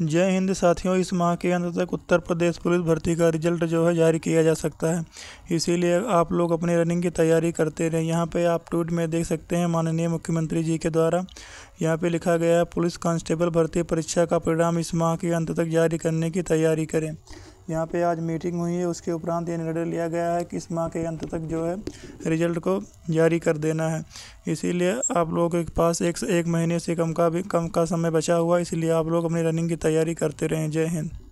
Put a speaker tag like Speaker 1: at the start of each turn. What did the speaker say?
Speaker 1: जय हिंद साथियों इस माह के अंत तक उत्तर प्रदेश पुलिस भर्ती का रिजल्ट जो है जारी किया जा सकता है इसीलिए आप लोग अपनी रनिंग की तैयारी करते रहें यहाँ पे आप ट्वीट में देख सकते हैं माननीय मुख्यमंत्री जी के द्वारा यहाँ पे लिखा गया है पुलिस कांस्टेबल भर्ती परीक्षा का परिणाम इस माह के अंत तक जारी करने की तैयारी करें यहाँ पे आज मीटिंग हुई है उसके उपरांत ये निर्णय लिया गया है कि इस माह के अंत तक जो है रिजल्ट को जारी कर देना है इसीलिए आप लोगों के पास एक एक महीने से कम का भी कम का समय बचा हुआ इसलिए आप लोग अपनी रनिंग की तैयारी करते रहें जय हिंद